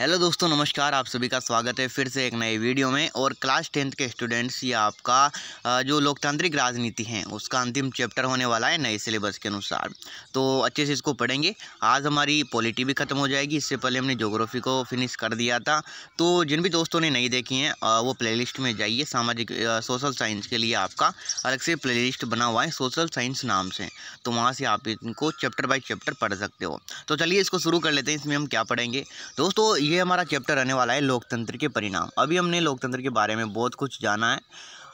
hello दोस्तों नमस्कार आप सभी का स्वागत है फिर से एक नए वीडियो में और क्लास टेंथ के स्टूडेंट्स ये आपका जो लोकतांत्रिक राजनीति है उसका अंतिम चैप्टर होने वाला है नए सिलेबस के अनुसार तो अच्छे से इसको पढ़ेंगे आज हमारी पॉलिटी भी ख़त्म हो जाएगी इससे पहले हमने जोग्राफी को फिनिश कर दिया था तो जिन भी दोस्तों ने नहीं देखी हैं वो प्ले में जाइए सामाजिक सोशल साइंस के लिए आपका अलग से प्ले बना हुआ है सोशल साइंस नाम से तो वहाँ से आप इनको चैप्टर बाई चैप्टर पढ़ सकते हो तो चलिए इसको शुरू कर लेते हैं इसमें हम क्या पढ़ेंगे दोस्तों ये हमारा चैप्टर रहने वाला है लोकतंत्र के परिणाम अभी हमने लोकतंत्र के बारे में बहुत कुछ जाना है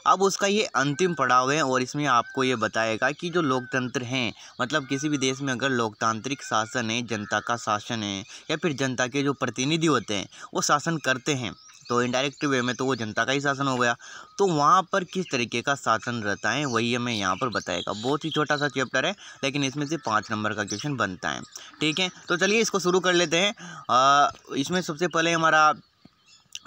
अब उसका ये अंतिम पड़ाव है और इसमें आपको ये बताएगा कि जो लोकतंत्र हैं मतलब किसी भी देश में अगर लोकतांत्रिक शासन है जनता का शासन है या फिर जनता के जो प्रतिनिधि होते हैं वो शासन करते हैं तो इनडायरेक्ट वे में तो वो जनता का ही शासन हो गया तो वहाँ पर किस तरीके का शासन रहता है वही हमें यहाँ पर बताएगा बहुत ही छोटा सा चैप्टर है लेकिन इसमें से पाँच नंबर का क्वेश्चन बनता है ठीक है तो चलिए इसको शुरू कर लेते हैं इसमें सबसे पहले हमारा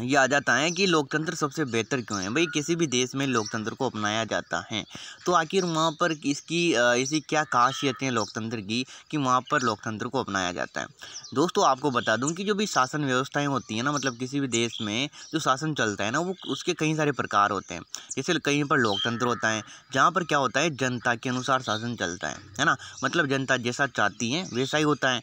ये आ जाता है कि लोकतंत्र सबसे बेहतर क्यों है भाई किसी भी देश में लोकतंत्र को अपनाया जाता है तो आखिर वहाँ पर इसकी इसकी क्या खासियतें हैं लोकतंत्र की कि वहाँ पर लोकतंत्र को अपनाया जाता है दोस्तों आपको बता दूं कि जो भी शासन व्यवस्थाएं होती हैं ना मतलब किसी भी देश में जो शासन चलता है ना वो उसके कई सारे प्रकार होते हैं जैसे कहीं पर लोकतंत्र होता है जहाँ पर क्या होता है जनता के अनुसार शासन चलता है है ना मतलब जनता जैसा चाहती है वैसा ही होता है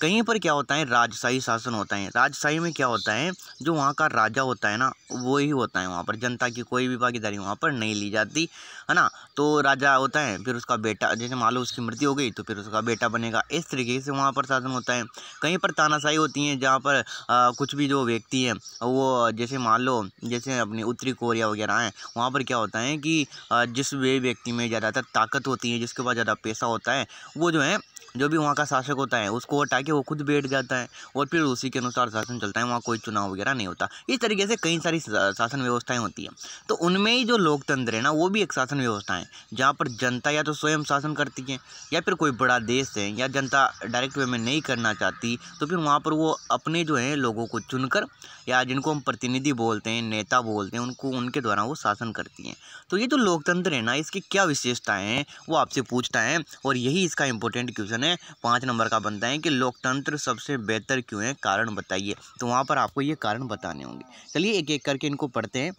कहीं पर क्या होता है राजशाही शासन होता है राजशाही में क्या होता है जो वहाँ का राजा होता है ना वो ही होता है वहाँ पर जनता की कोई भी भागीदारी वहाँ पर नहीं ली जाती है ना तो राजा होता है फिर उसका बेटा जैसे मान लो उसकी मृत्यु हो गई तो फिर उसका बेटा बनेगा इस तरीके से वहाँ पर शासन होता है कहीं पर तानाशाही होती है जहाँ पर आ, कुछ भी जो व्यक्ति है वो जैसे मान लो जैसे अपनी उत्तरी कोरिया वगैरह हैं वहाँ पर क्या होता है कि जिस वे व्यक्ति में ज़्यादातर ताकत होती है जिसके पास ज़्यादा पैसा होता है वो जो है जो भी वहाँ का शासक होता है उसको हटा के वो खुद बैठ जाता है और फिर उसी के अनुसार शासन चलता है वहाँ कोई चुनाव वगैरह नहीं होता इस तरीके से कई सारी शासन व्यवस्थाएँ होती हैं तो उनमें ही जो लोकतंत्र है ना वो भी एक शासन व्यवस्था है जहाँ पर जनता या तो स्वयं शासन करती है या फिर कोई बड़ा देश है या जनता डायरेक्ट वे में नहीं करना चाहती तो फिर वहाँ पर वो अपने जो हैं लोगों को चुनकर या जिनको हम प्रतिनिधि बोलते हैं नेता बोलते हैं उनको उनके द्वारा वो शासन करती हैं तो ये जो लोकतंत्र है ना इसकी क्या विशेषताएँ हैं वो आपसे पूछता है और यही इसका इंपॉर्टेंट क्वेश्चन है पाँच नंबर का बनता है कि लोक लोकतंत्र सबसे बेहतर क्यों है कारण बताइए तो वहाँ पर आपको ये कारण बताने होंगे चलिए एक एक करके इनको पढ़ते हैं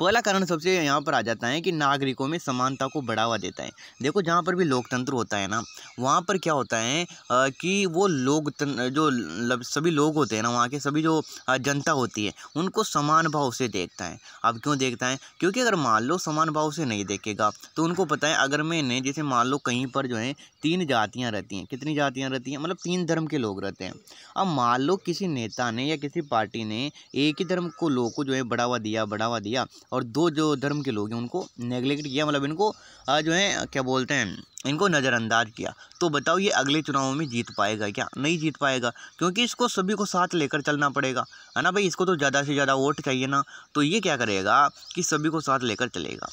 पहला कारण सबसे यहाँ पर आ जाता है कि नागरिकों में समानता को बढ़ावा देता है देखो जहाँ पर भी लोकतंत्र होता है ना वहाँ पर क्या होता है आ, कि वो लोग जो सभी लोग होते हैं ना वहाँ के सभी जो जनता होती है उनको समान भाव से देखता है अब क्यों देखता है क्योंकि अगर मान लो समान भाव से नहीं देखेगा तो उनको पता है अगर मैंने जैसे मान लो कहीं पर जो है तीन जातियाँ रहती हैं कितनी जातियाँ रहती हैं मतलब तीन धर्म के लोग रहते हैं अब मान लो किसी नेता ने या किसी पार्टी ने एक ही धर्म को लोग को जो है बढ़ावा दिया बढ़ावा दिया और दो जो धर्म के लोग हैं उनको नेग्लेक्ट किया मतलब इनको जो है क्या बोलते हैं इनको नज़रअंदाज किया तो बताओ ये अगले चुनाव में जीत पाएगा क्या नहीं जीत पाएगा क्योंकि इसको सभी को साथ लेकर चलना पड़ेगा है ना भाई इसको तो ज़्यादा से ज़्यादा वोट चाहिए ना तो ये क्या करेगा कि सभी को साथ लेकर चलेगा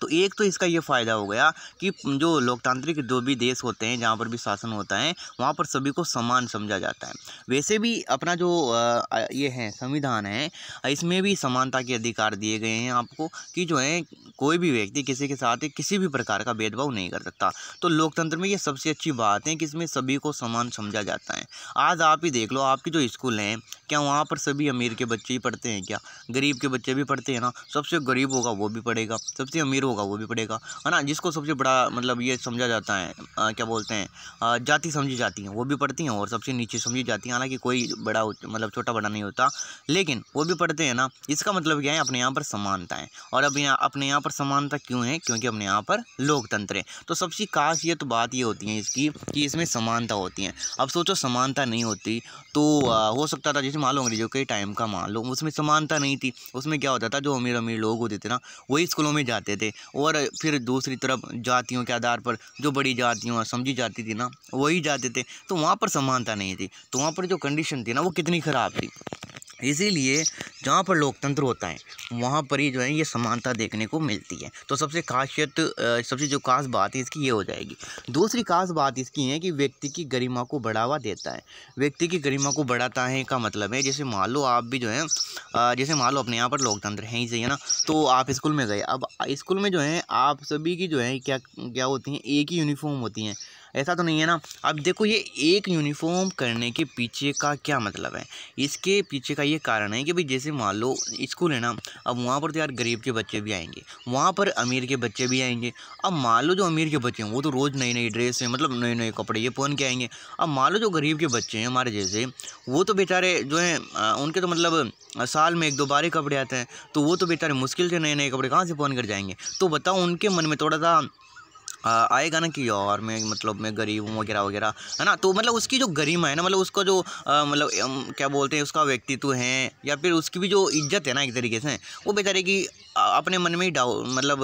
तो एक तो इसका ये फ़ायदा हो गया कि जो लोकतांत्रिक जो भी देश होते हैं जहाँ पर भी शासन होता है वहाँ पर सभी को समान समझा जाता है वैसे भी अपना जो ये है संविधान है इसमें भी समानता के अधिकार दिए गए हैं आपको कि जो है कोई भी व्यक्ति किसी के साथ किसी भी प्रकार का भेदभाव नहीं कर सकता तो लोकतंत्र में ये सबसे अच्छी बात है कि इसमें सभी को समान समझा जाता है आज आप ही देख लो आपके जो स्कूल हैं क्या वहाँ पर सभी अमीर के बच्चे ही पढ़ते हैं क्या गरीब के बच्चे भी पढ़ते हैं ना सबसे गरीब होगा वो भी पढ़ेगा सबसे अमीर होगा वो भी पड़ेगा है ना जिसको सबसे बड़ा मतलब ये समझा जाता है आ, क्या बोलते हैं जाति समझी जाती हैं वो भी पढ़ती हैं और सबसे नीचे समझी जाती हैं हालांकि कोई बड़ा मतलब छोटा बड़ा नहीं होता लेकिन वो भी पढ़ते हैं ना इसका मतलब क्या है अपने यहाँ पर समानता है और अब यहाँ अपने यहाँ पर समानता क्यों है क्योंकि अपने यहाँ पर लोकतंत्र है तो सबसे खासियत तो बात ये होती है इसकी कि इसमें समानता होती है अब सोचो समानता नहीं होती तो हो सकता था जैसे मान लो अंग्रेजों के टाइम का मान लो उसमें समानता नहीं थी उसमें क्या होता था जो अमीर अमीर लोग होते थे ना वही स्कूलों में जाते थे और फिर दूसरी तरफ जातियों के आधार पर जो बड़ी जातियों समझी जाती थी ना वही जाते थे तो वहाँ पर समानता नहीं थी तो वहाँ पर जो कंडीशन थी ना वो कितनी ख़राब थी इसीलिए जहाँ पर लोकतंत्र होता है वहाँ पर ही जो है ये समानता देखने को मिलती है तो सबसे खासियत सबसे जो खास बात है इसकी ये हो जाएगी दूसरी खास बात इसकी है कि व्यक्ति की गरिमा को बढ़ावा देता है व्यक्ति की गरिमा को बढ़ाता है का मतलब है जैसे मान लो आप भी जो है जैसे मान लो अपने यहाँ पर लोकतंत्र है ही सही है ना तो आप स्कूल में गए अब स्कूल में जो है आप सभी की जो है क्या क्या होती हैं एक ही यूनिफॉर्म होती हैं ऐसा तो नहीं है ना अब देखो ये एक यूनिफॉर्म करने के पीछे का क्या मतलब है इसके पीछे का ये कारण है कि भाई जैसे मान लो स्कूल है ना अब वहाँ पर तो यार गरीब के बच्चे भी आएंगे वहाँ पर अमीर के बच्चे भी आएंगे अब मान लो जो अमीर के बच्चे हैं वो तो रोज़ नई नई ड्रेस है मतलब नए नए कपड़े ये पहन के आएंगे अब मान लो जो गरीब के बच्चे हैं हमारे जैसे वो तो बेचारे जो हैं उनके तो मतलब साल में एक दो बार ही कपड़े आते हैं तो वो तो बेचारे मुश्किल से नए नए कपड़े कहाँ से पहन कर जाएंगे तो बताओ उनके मन में थोड़ा सा आएगा ना कि यार मैं मतलब मैं गरीब हूँ वगैरह वगैरह है ना तो मतलब उसकी जो गरिमा है ना मतलब उसका जो मतलब क्या बोलते हैं उसका व्यक्तित्व है या फिर उसकी भी जो इज्जत है ना एक तरीके से वो बेचारे की अपने मन में ही डाउ मतलब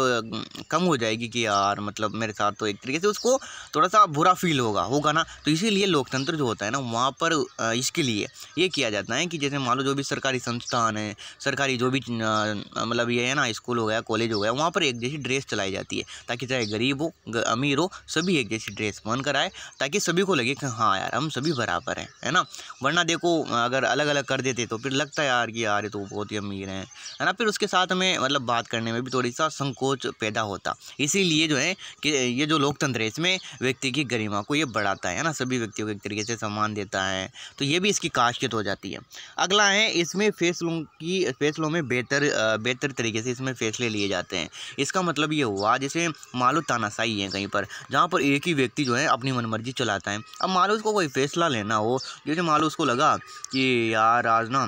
कम हो जाएगी कि यार मतलब मेरे साथ तो एक तरीके से उसको थोड़ा सा बुरा फील होगा होगा ना तो इसीलिए लोकतंत्र जो होता है ना वहाँ पर इसके लिए ये किया जाता है कि जैसे मान लो जो भी सरकारी संस्थान है सरकारी जो भी मतलब ये है ना स्कूल हो गया कॉलेज हो गया वहाँ पर एक जैसी ड्रेस चलाई जाती है ताकि चाहे गरीब हो अमीर हो सभी एक जैसी ड्रेस पहन कर आए ताकि सभी को लगे कि हाँ यार हम सभी बराबर हैं है ना वरना देखो अगर अलग अलग कर देते तो फिर लगता है यार कि यार ये तो बहुत ही अमीर हैं है ना फिर उसके साथ में मतलब बात करने में भी थोड़ी सा संकोच पैदा होता इसीलिए जो है कि ये जो लोकतंत्र है इसमें व्यक्ति की गरिमा को ये बढ़ाता है ना सभी व्यक्तियों को एक तरीके से सम्मान देता है तो ये भी इसकी काशियत हो जाती है अगला है इसमें फैसलों की फैसलों में बेहतर बेहतर तरीके से इसमें फैसले लिए जाते हैं इसका मतलब ये हुआ जैसे मालो तानाशाही है कहीं पर जहाँ पर एक ही व्यक्ति जो है अपनी मनमर्जी चलाता है अब मालो उसको कोई फैसला लेना हो जैसे मालो उसको लगा कि यार आज ना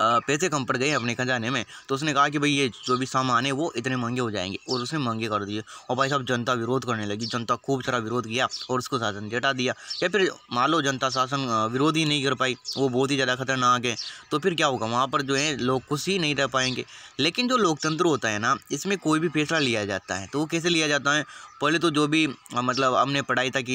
पैसे कम पड़ गए अपने खजाने में तो उसने कहा कि भाई ये जो भी सामान है वो इतने महंगे हो जाएंगे और उसने महंगे कर दिए और भाई साहब जनता विरोध करने लगी जनता खूब सारा विरोध किया और उसको शासन जटा दिया या फिर मान लो जनता शासन विरोध ही नहीं कर पाई वो बहुत ही ज़्यादा खतरनाक है तो फिर क्या होगा वहाँ पर जो है लोग खुश ही नहीं रह पाएंगे लेकिन जो लोकतंत्र होता है ना इसमें कोई भी फैसला लिया जाता है तो वो कैसे लिया जाता है पहले तो जो भी मतलब हमने पढ़ाई था कि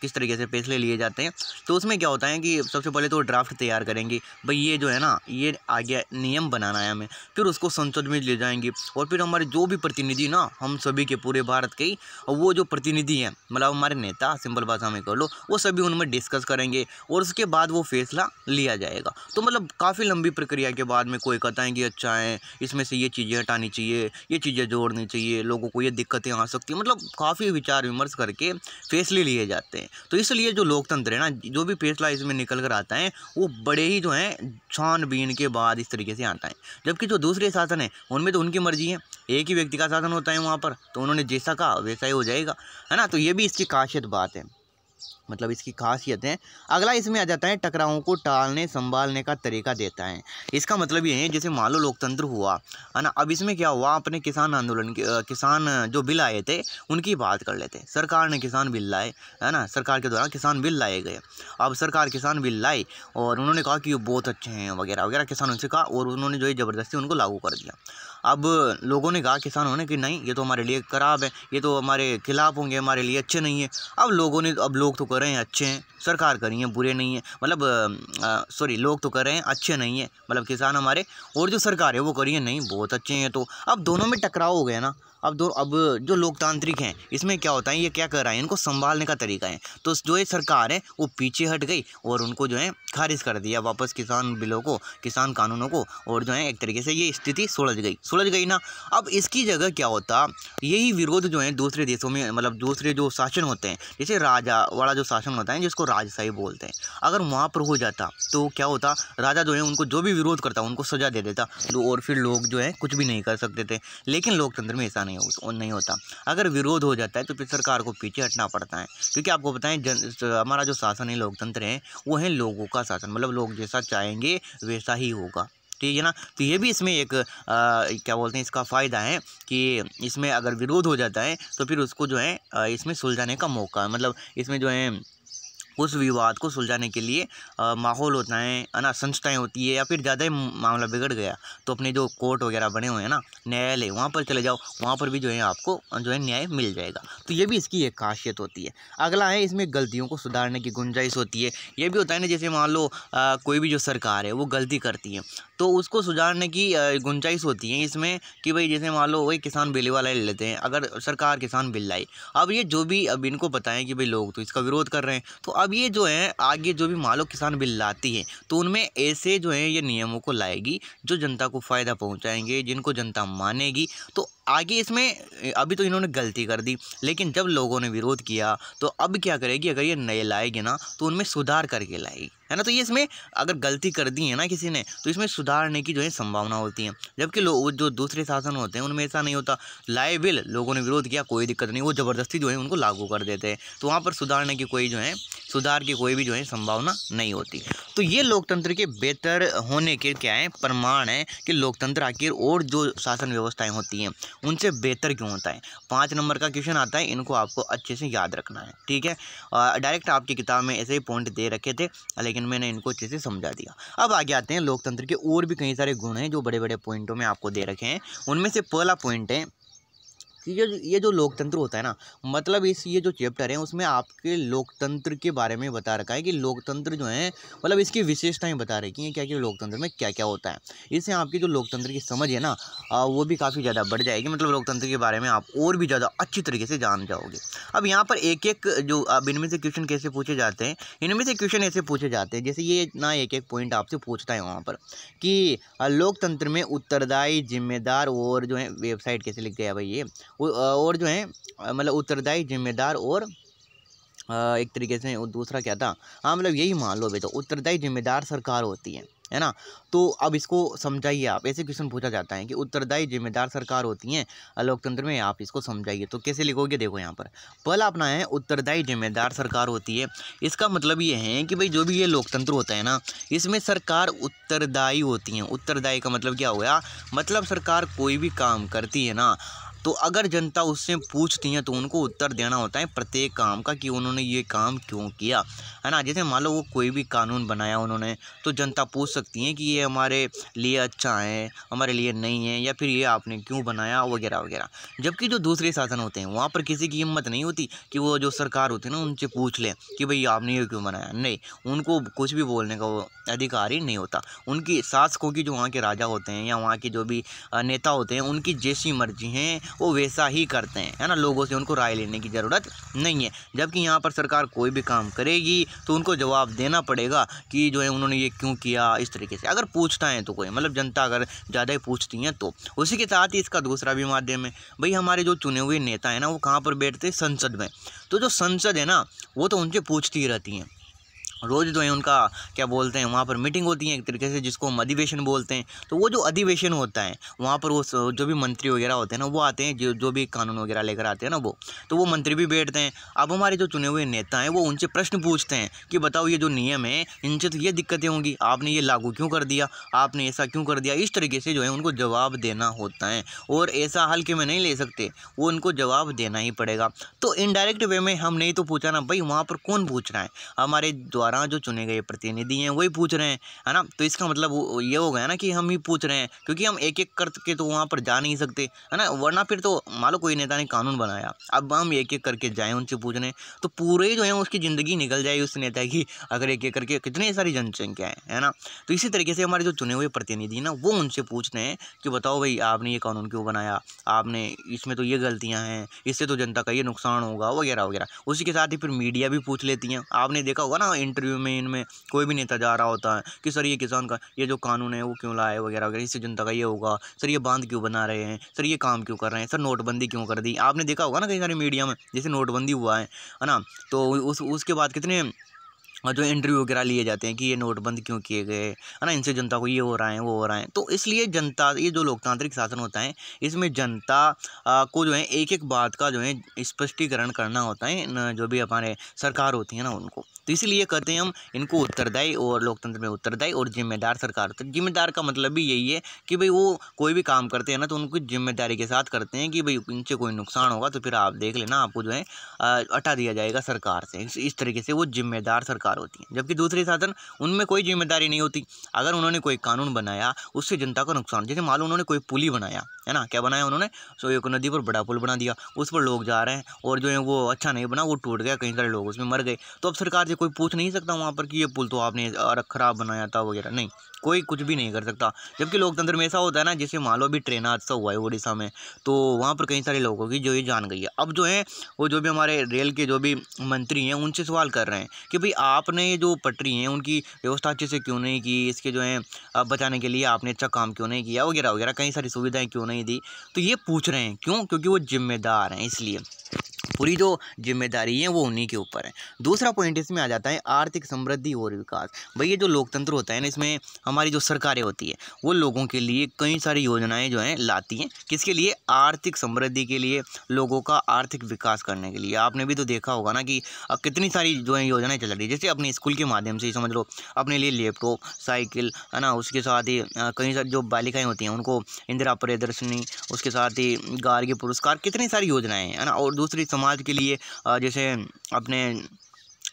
किस तरीके से फैसले लिए जाते हैं तो उसमें क्या होता है कि सबसे पहले तो ड्राफ्ट तैयार करेंगे भाई ये जो है ना ये आगे नियम बनाना है हमें फिर उसको संसद में ले जाएंगे और फिर हमारे जो भी प्रतिनिधि ना हम सभी के पूरे भारत के ही वो जो प्रतिनिधि हैं मतलब हमारे नेता सिंपल भाषा में कह लो वो सभी उनमें डिस्कस करेंगे और उसके बाद वो फैसला लिया जाएगा तो मतलब काफ़ी लंबी प्रक्रिया के बाद में कोई कहता है कि अच्छा है इसमें से ये चीज़ें हटानी चाहिए ये चीज़ें जोड़नी चाहिए लोगों को ये दिक्कतें आ सकती हैं मतलब काफ़ी विचार विमर्श करके फैसले लिए जाते हैं तो इसलिए जो लोकतंत्र है ना जो भी फैसला इसमें निकल कर आता है वो बड़े ही जो हैं छानबीन के बाद इस तरीके से आता है जबकि जो दूसरे शासन हैं उनमें तो उनकी मर्जी है एक ही व्यक्ति का शासन होता है वहाँ पर तो उन्होंने जैसा कहा वैसा ही हो जाएगा है ना तो ये भी इसकी खासियत बात है मतलब इसकी खासियत है अगला इसमें आ जाता है टकरावों को टालने संभालने का तरीका देता है इसका मतलब ये है जैसे मान लो लोकतंत्र हुआ है ना अब इसमें क्या हुआ अपने किसान आंदोलन के किसान जो बिल आए थे उनकी बात कर लेते सरकार ने किसान बिल लाए है ना सरकार के द्वारा किसान बिल लाए गए अब सरकार किसान बिल लाए और उन्होंने कहा कि ये बहुत अच्छे हैं वगैरह वगैरह किसानों से कहा और उन्होंने जो है ज़बरदस्ती उनको लागू कर दिया अब लोगों ने कहा किसानों ने कि नहीं ये तो हमारे लिए ख़राब है ये तो हमारे खिलाफ़ होंगे हमारे लिए अच्छे नहीं है अब लोगों ने अब लोग तो कर रहे हैं अच्छे हैं सरकार कर रही है बुरे नहीं है मतलब सॉरी लोग तो कर रहे हैं अच्छे नहीं हैं मतलब किसान हमारे और जो सरकार है वो कर रही है नहीं बहुत अच्छे हैं तो अब दोनों में टकराव हो गया ना अब दो अब जो लोकतांत्रिक हैं इसमें क्या होता है ये क्या कर रहा है इनको संभालने का तरीका है तो जो ये सरकार है वो पीछे हट गई और उनको जो है खारिज कर दिया वापस किसान बिलों को किसान कानूनों को और जो है एक तरीके से ये स्थिति सुलझ गई सुलझ गई ना अब इसकी जगह क्या होता यही विरोध जो है दूसरे देशों में मतलब दूसरे जो शासन होते हैं जैसे राजा वाला जो शासन होता है जिसको राजशाही बोलते हैं अगर वहाँ पर हो जाता तो क्या होता राजा जो है उनको जो भी विरोध करता उनको सजा दे देता तो और फिर लोग जो है कुछ भी नहीं कर सकते थे लेकिन लोकतंत्र में ऐसा नहीं नहीं हो नहीं होता अगर विरोध हो जाता है तो फिर सरकार को पीछे हटना पड़ता है क्योंकि आपको बताएं जन हमारा जो शासन है लोकतंत्र है वो है लोगों का शासन मतलब लोग जैसा चाहेंगे वैसा ही होगा ठीक है ना तो ये भी इसमें एक आ, क्या बोलते हैं इसका फ़ायदा है कि इसमें अगर विरोध हो जाता है तो फिर उसको जो है इसमें सुलझाने का मौका मतलब इसमें जो है उस विवाद को सुलझाने के लिए माहौल होता है ना संस्थाएँ होती है या फिर ज़्यादा मामला बिगड़ गया तो अपने जो कोर्ट वगैरह बने हुए हैं ना न्यायालय वहाँ पर चले जाओ वहाँ पर भी जो है आपको जो है न्याय मिल जाएगा तो ये भी इसकी एक खासियत होती है अगला है इसमें गलतियों को सुधारने की गुंजाइश होती है ये भी होता है ना जैसे मान लो कोई भी जो सरकार है वो गलती करती है तो उसको सुधारने की गुंजाइश होती है इसमें कि भाई जैसे मान लो वही किसान बिल वाला ले लेते हैं अगर सरकार किसान बिल लाई अब ये जो भी अब इनको बताएं कि भाई लोग तो इसका विरोध कर रहे हैं तो अब ये जो है आगे जो भी मान लो किसान बिल लाती है तो उनमें ऐसे जो है ये नियमों को लाएगी जो जनता को फ़ायदा पहुँचाएंगे जिनको जनता मानेगी तो आगे इसमें अभी तो इन्होंने गलती कर दी लेकिन जब लोगों ने विरोध किया तो अब क्या करेगी अगर ये नए लाएगी ना तो उनमें सुधार करके लाएगी है ना तो ये इसमें अगर गलती कर दी है ना किसी ने तो इसमें सुधारने की जो है संभावना होती है जबकि लोग जो दूसरे शासन होते हैं उनमें ऐसा नहीं होता लाए बिल लोगों ने विरोध किया कोई दिक्कत नहीं वो ज़बरदस्ती जो है उनको लागू कर देते हैं तो वहाँ पर सुधारने की कोई जो है सुधार की कोई भी जो है संभावना नहीं होती तो ये लोकतंत्र के बेहतर होने के क्या है प्रमाण है कि लोकतंत्र आखिर और जो शासन व्यवस्थाएँ होती हैं उनसे बेहतर क्यों होता है पाँच नंबर का क्वेश्चन आता है इनको आपको अच्छे से याद रखना है ठीक है डायरेक्ट आपकी किताब में ऐसे ही पॉइंट दे रखे थे लेकिन मैंने इनको अच्छे से समझा दिया अब आगे आते हैं लोकतंत्र के और भी कई सारे गुण हैं जो बड़े बड़े पॉइंटों में आपको दे रखे हैं उनमें से पहला पॉइंट है कि ये ये जो लोकतंत्र होता है ना मतलब इस ये जो चैप्टर है उसमें आपके लोकतंत्र के बारे में बता रखा है कि लोकतंत्र जो है मतलब इसकी विशेषताएँ बता रखी हैं क्या क्या लोकतंत्र में क्या क्या होता है इससे आपकी जो लोकतंत्र की समझ है ना वो भी काफ़ी ज़्यादा बढ़ जाएगी मतलब लोकतंत्र के बारे में आप और भी ज़्यादा अच्छी तरीके से जान जाओगे अब यहाँ पर एक एक जो अब इनमें से क्वेश्चन कैसे पूछे जाते हैं इनमें से क्वेश्चन ऐसे पूछे जाते हैं जैसे ये ना एक एक पॉइंट आपसे पूछता है वहाँ पर कि लोकतंत्र में उत्तरदायी जिम्मेदार और जो है वेबसाइट कैसे लिख गया भाई ये और जो है मतलब उत्तरदायी जिम्मेदार और एक तरीके से दूसरा क्या था हाँ मतलब यही मान लो बेटा तो, उत्तरदायी जिम्मेदार सरकार होती है है ना तो अब इसको समझाइए आप ऐसे क्वेश्चन पूछा जाता है कि उत्तरदायी जिम्मेदार सरकार होती है लोकतंत्र में आप इसको समझाइए तो कैसे लिखोगे देखो यहाँ पर पहला अपना है उत्तरदायी जिम्मेदार सरकार होती है इसका मतलब ये है कि भाई जो भी ये लोकतंत्र होता है ना इसमें सरकार उत्तरदायी होती है उत्तरदायी का मतलब क्या हुआ मतलब सरकार कोई भी काम करती है ना तो अगर जनता उससे पूछती है तो उनको उत्तर देना होता है प्रत्येक काम का कि उन्होंने ये काम क्यों किया है ना जैसे मान लो वो कोई भी कानून बनाया उन्होंने तो जनता पूछ सकती है कि ये हमारे लिए अच्छा है हमारे लिए नहीं है या फिर ये आपने क्यों बनाया वगैरह वगैरह जबकि जो दूसरे शासन होते हैं वहाँ पर किसी की हिम्मत नहीं होती कि वो जो सरकार होती है ना उनसे पूछ लें कि भाई आपने ये क्यों बनाया नहीं उनको कुछ भी बोलने का वो अधिकार ही नहीं होता उनकी शासकों की जो वहाँ के राजा होते हैं या वहाँ के जो भी नेता होते हैं उनकी जैसी मर्जी हैं वो वैसा ही करते हैं है ना लोगों से उनको राय लेने की ज़रूरत नहीं है जबकि यहाँ पर सरकार कोई भी काम करेगी तो उनको जवाब देना पड़ेगा कि जो है उन्होंने ये क्यों किया इस तरीके से अगर पूछता है तो कोई मतलब जनता अगर ज़्यादा ही पूछती हैं तो उसी के साथ ही इसका दूसरा भी माध्यम है भाई हमारे जो चुने हुए नेता हैं ना वो कहाँ पर बैठते हैं संसद में तो जो संसद है ना वो तो उनसे पूछती रहती हैं रोज़ जो है उनका क्या बोलते हैं वहाँ पर मीटिंग होती है एक तरीके से जिसको हम अधिवेशन बोलते हैं तो वो जो अधिवेशन होता है वहाँ पर वो जो भी मंत्री वगैरह होते हैं ना वो आते हैं जो जो भी कानून वगैरह लेकर आते हैं ना वो तो वो मंत्री भी बैठते हैं अब हमारे जो चुने हुए नेता हैं वो उनसे प्रश्न पूछते हैं कि बताओ ये जो नियम है इनसे तो ये दिक्कतें होंगी आपने ये लागू क्यों कर दिया आपने ऐसा क्यों कर दिया इस तरीके से जो है उनको जवाब देना होता है और ऐसा हल के में नहीं ले सकते वो उनको जवाब देना ही पड़ेगा तो इनडायरेक्ट वे में हम नहीं तो पूछा ना भाई वहाँ पर कौन पूछ रहा है हमारे द्वारा द्वारा जो चुने गए प्रतिनिधि हैं वही पूछ रहे हैं है ना तो इसका मतलब ये हो गया ना कि हम ही पूछ रहे हैं क्योंकि हम एक एक करके तो वहाँ पर जा नहीं सकते है ना वरना फिर तो मान लो कोई नेता ने कानून बनाया अब हम एक एक करके जाएँ उनसे पूछ रहे हैं तो पूरे जो है उसकी ज़िंदगी निकल जाए उस नेता की अगर एक एक करके कितने सारी जनसंख्या है है ना तो इसी तरीके से हमारे जो चुने हुए प्रतिनिधि ना वो उनसे पूछ रहे हैं कि बताओ भाई आपने ये कानून क्यों बनाया आपने इसमें तो ये गलतियाँ हैं इससे तो जनता का ये नुकसान होगा वगैरह वगैरह उसी के साथ ही फिर मीडिया भी पूछ लेती हैं आपने देखा होगा ना इंटर इंटरव्यू में इनमें कोई भी नेता जा रहा होता है कि सर ये किसान का ये जो कानून है वो क्यों लाए वगैरह वगैरह इससे जनता का ये होगा सर ये बांध क्यों बना रहे हैं सर ये काम क्यों कर रहे हैं सर नोटबंदी क्यों कर दी आपने देखा होगा ना कई सारे मीडिया में जैसे नोटबंदी हुआ है है ना तो उस उसके बाद कितने और जो इंटरव्यू वगैरह लिए जाते हैं कि ये नोटबंद क्यों किए गए है ना इनसे जनता को ये हो रहा है वो हो रहा है तो इसलिए जनता ये जो लोकतांत्रिक शासन होता है इसमें जनता को जो है एक एक बात का जो है स्पष्टीकरण करना होता है जो भी हमारे सरकार होती है ना उनको तो इसीलिए कहते हैं हम इनको उत्तरदायी और लोकतंत्र में उत्तरदायी और जिम्मेदार सरकार होती है जिम्मेदार का मतलब भी यही है कि भाई वो कोई भी काम करते हैं ना तो उनको जिम्मेदारी के साथ करते हैं कि भाई इनसे कोई नुकसान होगा तो फिर आप देख लेना आपको जो है हटा दिया जाएगा सरकार से इस तरीके से वो जिम्मेदार सरकार होती है जबकि दूसरे साधन उनमें कोई जिम्मेदारी नहीं होती अगर उन्होंने कोई कानून बनाया उससे जनता का नुकसान जैसे मान लो उन्होंने कोई पुल ही बनाया है ना क्या बनाया उन्होंने सो एक नदी पर बड़ा पुल बना दिया उस पर लोग जा रहे हैं और जो है वो अच्छा नहीं बना वो टूट गया कई सारे लोग उसमें मर गए तो अब सरकार से कोई पूछ नहीं सकता वहाँ पर कि ये पुल तो आपने खराब बनाया था वगैरह नहीं कोई कुछ भी नहीं कर सकता जबकि लोकतंत्र में ऐसा होता है ना जैसे मान लो अभी ट्रेन हादसा हुआ है उड़ीसा में तो वहाँ पर कई सारे लोगों की जो ये जान गई है अब जो है वो जो भी हमारे रेल के जो भी मंत्री हैं उनसे सवाल कर रहे हैं कि भाई आपने ये जो पटरी हैं उनकी व्यवस्था अच्छे से क्यों नहीं की इसके जो है बचाने के लिए आपने अच्छा काम क्यों नहीं किया वगैरह वगैरह कई सारी सुविधाएँ क्यों नहीं दी तो ये पूछ रहे हैं क्यों क्योंकि वो जिम्मेदार हैं इसलिए पूरी जो जिम्मेदारी है वो उन्हीं के ऊपर है दूसरा पॉइंट इसमें आ जाता है आर्थिक समृद्धि और विकास भाई ये जो लोकतंत्र होता है ना इसमें हमारी जो सरकारें होती है वो लोगों के लिए कई सारी योजनाएँ जो हैं लाती हैं किसके लिए आर्थिक समृद्धि के लिए लोगों का आर्थिक विकास करने के लिए आपने भी तो देखा होगा ना कि कितनी सारी जो है योजनाएँ चल रही है जैसे अपने स्कूल के माध्यम से समझ लो अपने लिए लैपटॉप साइकिल है ना उसके साथ ही कई सारी जो बालिकाएँ होती हैं उनको इंदिरा प्रदर्शनी उसके साथ ही गार्गी पुरस्कार कितनी सारी योजनाएँ हैं है ना और दूसरी समाज समाज के लिए जैसे अपने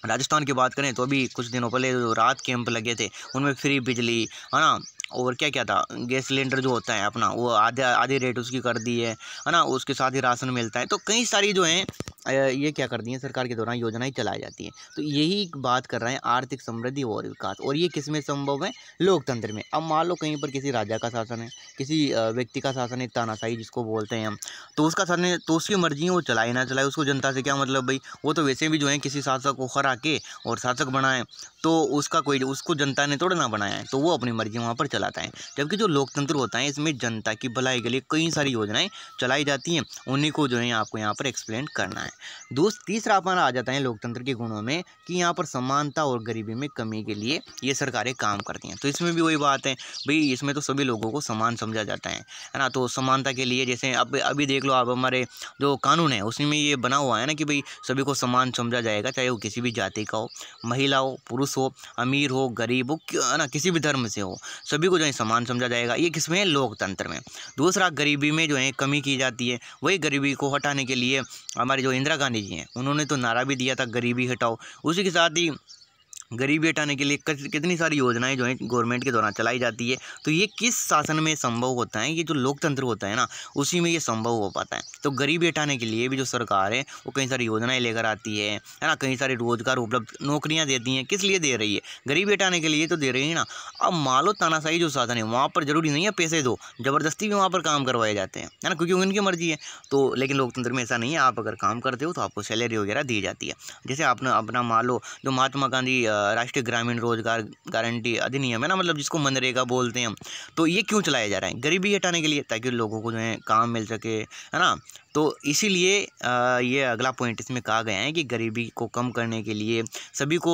राजस्थान की बात करें तो अभी कुछ दिनों पहले जो रात कैंप लगे थे उनमें फ्री बिजली है ना और क्या क्या था गैस सिलेंडर जो होता है अपना वो आधे आधे रेट उसकी कर दी है है ना उसके साथ ही राशन मिलता है तो कई सारी जो हैं ये क्या करती हैं सरकार के दौरान योजनाएं चलाई जाती हैं तो यही बात कर रहे हैं आर्थिक समृद्धि और विकास और ये किस में संभव है लोकतंत्र में अब मान लो कहीं पर किसी राजा का शासन है किसी व्यक्ति का शासन है तानाशाही जिसको बोलते हैं हम तो उसका शासन तो उसकी मर्जी है वो चलाए ना चलाए उसको जनता से क्या मतलब भाई वो तो वैसे भी जो है किसी शासक को हरा के और शासक बनाए तो उसका कोई उसको जनता ने थोड़ा ना बनाया है तो वो अपनी मर्जी वहाँ पर चलाता है जबकि जो लोकतंत्र होता है इसमें जनता की भलाई के लिए कई सारी योजनाएँ चलाई जाती हैं उन्हीं को जो है आपको यहाँ पर एक्सप्लेन करना है दोस्त तीसरा अपना आ जाता है लोकतंत्र के गुणों में कि यहाँ पर समानता और गरीबी में कमी के लिए ये सरकारें काम करती हैं तो इसमें भी वही बात है भाई इसमें तो सभी लोगों को समान समझा जाता है है ना तो समानता के लिए जैसे अब अभी देख लो आप हमारे जो कानून है उसमें ये बना हुआ है ना कि भाई सभी को समान समझा जाएगा चाहे वो किसी भी जाति का हो महिला हो पुरुष हो अमीर हो गरीब हो है ना किसी भी धर्म से हो सभी को जो है समान समझा जाएगा ये किसमें है लोकतंत्र में दूसरा गरीबी में जो है कमी की जाती है वही गरीबी को हटाने के लिए हमारे जो इंदिरा गांधी जी हैं उन्होंने तो नारा भी दिया था गरीबी हटाओ उसी के साथ ही गरीबी हटाने के लिए कितनी सारी योजनाएं जो हैं गवर्नमेंट के द्वारा चलाई जाती है तो ये किस शासन में संभव होता है ये जो लोकतंत्र होता है ना उसी में ये संभव हो पाता है तो गरीबी हटाने के लिए भी जो सरकार है वो कई सारी योजनाएं लेकर आती है है ना कई सारे रोजगार उपलब्ध नौकरियाँ देती हैं किस लिए दे रही है गरीबी हटाने के लिए तो दे रही है ना अब मालो तानाशाही जो शासन है वहाँ पर ज़रूरी नहीं है पैसे दो ज़बरदस्ती भी वहाँ पर काम करवाए जाते हैं है ना क्योंकि उनकी मर्जी है तो लेकिन लोकतंत्र में ऐसा नहीं है आप अगर काम करते हो तो आपको सैलरी वगैरह दी जाती है जैसे आपने अपना मान लो जो महात्मा गांधी राष्ट्रीय ग्रामीण रोजगार गारंटी अधिनियम है ना मतलब जिसको मनरेगा बोलते हैं हम तो ये क्यों चलाया जा रहा है गरीबी हटाने के लिए ताकि लोगों को जो है काम मिल सके है ना तो इसीलिए ये अगला पॉइंट इसमें कहा गया है कि गरीबी को कम करने के लिए सभी को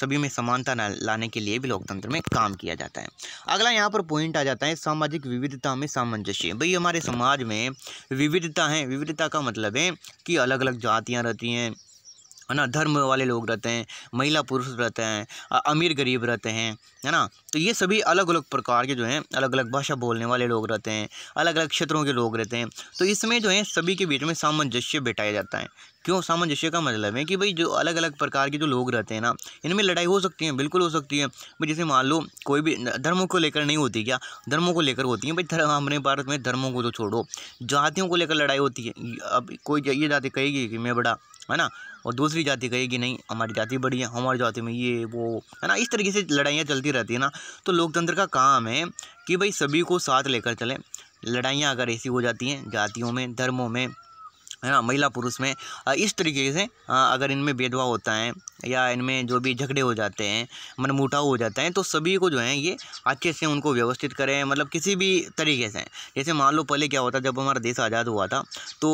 सभी में समानता लाने के लिए भी लोकतंत्र में काम किया जाता है अगला यहाँ पर पॉइंट आ जाता है सामाजिक विविधता में सामंजस्य भाई हमारे समाज में विविधता है विविधता का मतलब है कि अलग अलग जातियाँ रहती हैं है ना धर्म वाले लोग रहते हैं महिला पुरुष रहते हैं अमीर गरीब रहते हैं है ना तो ये सभी अलग अलग प्रकार के जो हैं अलग अलग भाषा बोलने वाले लोग रहते हैं अलग अलग क्षेत्रों के लोग रहते हैं तो इसमें जो है सभी के बीच में सामंजस्य बैठाया जाता है क्यों सामंजस्य का मतलब है कि भाई जो अलग अलग प्रकार के जो लोग रहते हैं ना इनमें लड़ाई हो सकती है बिल्कुल हो सकती है भाई जैसे मान लो कोई भी धर्मों को लेकर नहीं होती क्या धर्मों को लेकर होती है भाई धर्म हमारे भारत में धर्मों को तो छोड़ो जातियों को लेकर लड़ाई होती है अब कोई ये जाति कहेगी कि मैं बड़ा है ना और दूसरी जाति कहेगी नहीं हमारी जाति बड़ी है हमारी जाति में ये वो है ना इस तरीके से लड़ाइयाँ चलती रहती है ना तो लोकतंत्र का काम है कि भाई सभी को साथ लेकर चलें लड़ाइयाँ अगर ऐसी हो जाती हैं जातियों में धर्मों में है ना महिला पुरुष में इस तरीके से अगर इनमें भेदभाव होता है या इनमें जो भी झगड़े हो जाते हैं मन मनमुटाव हो जाता है तो सभी को जो है ये अच्छे से उनको व्यवस्थित करें मतलब किसी भी तरीके से जैसे मान लो पहले क्या होता जब हमारा देश आज़ाद हुआ था तो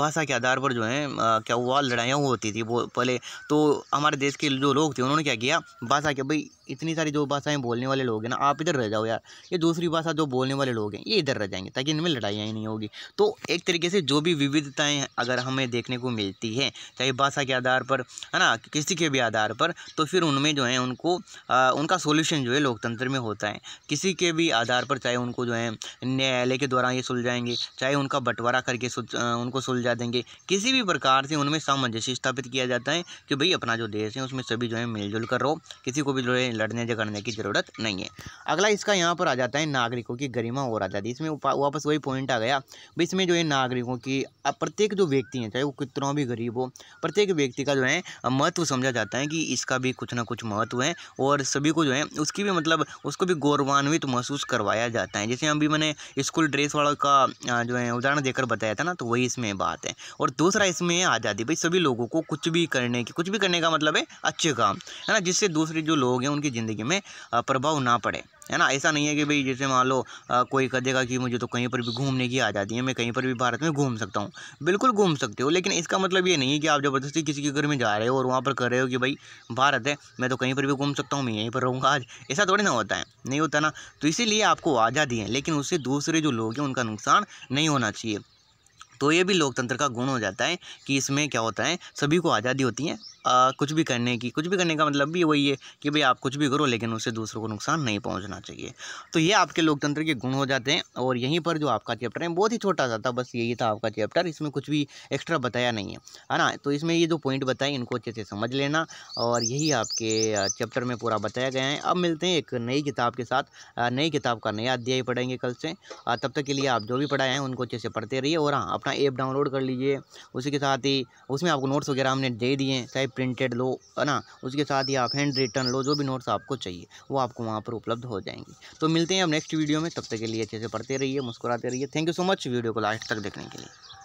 भाषा के आधार पर जो है क्या हुआ लड़ाइयाँ होती थी वो पहले तो हमारे देश के जो लोग थे उन्होंने क्या किया भाषा के भाई इतनी सारी जो भाषाएं बोलने वाले लोग हैं ना आप इधर रह जाओ यार ये दूसरी भाषा जो बोलने वाले लोग हैं ये इधर रह जाएंगे ताकि इनमें लड़ाइयाँ ही नहीं होगी तो एक तरीके से जो भी विविधताएँ अगर हमें देखने को मिलती हैं चाहे भाषा के आधार पर है ना किसी के भी आधार पर तो फिर उनमें जो है उनको आ, उनका सोल्यूशन जो है लोकतंत्र में होता है किसी के भी आधार पर चाहे उनको जो है न्यायालय के द्वारा ये सुलझाएंगे चाहे उनका बंटवारा करके उनको सुलझा देंगे किसी भी प्रकार से उनमें सामंजस्य स्थापित किया जाता है कि भाई अपना जो देश है उसमें सभी जो है मिलजुल कर रहो किसी को भी जो है लड़ने झगड़ने की ज़रूरत नहीं है अगला इसका यहाँ पर आ जाता है नागरिकों की गरिमा और आज़ादी इसमें वापस वही पॉइंट आ गया इसमें जो है नागरिकों की प्रत्येक जो व्यक्ति हैं चाहे वो कितना भी गरीब हो प्रत्येक व्यक्ति का जो है महत्व समझा जाता है कि इसका भी कुछ ना कुछ महत्व है और सभी को जो है उसकी भी मतलब उसको भी गौरवान्वित महसूस करवाया जाता है जैसे अभी मैंने स्कूल ड्रेस वालों का जो है उदाहरण देकर बताया था ना तो वही इसमें बात है और दूसरा इसमें आज़ादी भाई सभी लोगों को कुछ भी करने की कुछ भी करने का मतलब है अच्छे काम है ना जिससे दूसरे जो लोग हैं उनकी उनकी ज़िंदगी में प्रभाव ना पड़े है ना ऐसा नहीं है कि भाई जैसे मान लो कोई कह देगा कि मुझे तो कहीं पर भी घूमने की आज़ादी है मैं कहीं पर भी भारत में घूम सकता हूँ बिल्कुल घूम सकते हो लेकिन इसका मतलब ये नहीं है कि आप ज़बरदस्ती किसी के घर में जा रहे हो और वहाँ पर कर रहे हो कि भाई भारत है मैं तो कहीं पर भी घूम सकता हूँ मैं यहीं पर रहूँगा आज ऐसा थोड़ी ना होता है नहीं होता ना तो इसीलिए आपको आज़ादी है लेकिन उससे दूसरे जो लोग हैं उनका नुकसान नहीं होना चाहिए तो ये भी लोकतंत्र का गुण हो जाता है कि इसमें क्या होता है सभी को आज़ादी होती है आ, कुछ भी करने की कुछ भी करने का मतलब भी वही है कि भाई आप कुछ भी करो लेकिन उससे दूसरों को नुकसान नहीं पहुंचना चाहिए तो ये आपके लोकतंत्र के गुण हो जाते हैं और यहीं पर जो आपका चैप्टर है बहुत ही छोटा सा था बस यही था आपका चैप्टर इसमें कुछ भी एक्स्ट्रा बताया नहीं है है ना तो इसमें ये जो पॉइंट बताए इनको अच्छे से समझ लेना और यही आपके चैप्टर में पूरा बताया गया है अब मिलते हैं एक नई किताब के साथ नई किताब का नया अध्याय पढ़ेंगे कल से तब तक के लिए आप जो भी पढ़ाए हैं उनको अच्छे से पढ़ते रहिए और हाँ अपना ऐप डाउनलोड कर लीजिए उसी के साथ ही उसमें आपको नोट्स वगैरह हमने दे दिए चाहे प्रिंटेड लो है ना उसके साथ ही आप हैंड रिटर्न लो जो भी नोट्स आपको चाहिए वो आपको वहाँ पर उपलब्ध हो जाएंगी तो मिलते हैं अब नेक्स्ट वीडियो में तब तक के लिए अच्छे से पढ़ते रहिए मुस्कुराते रहिए thank you so much video को लास्ट तक देखने के लिए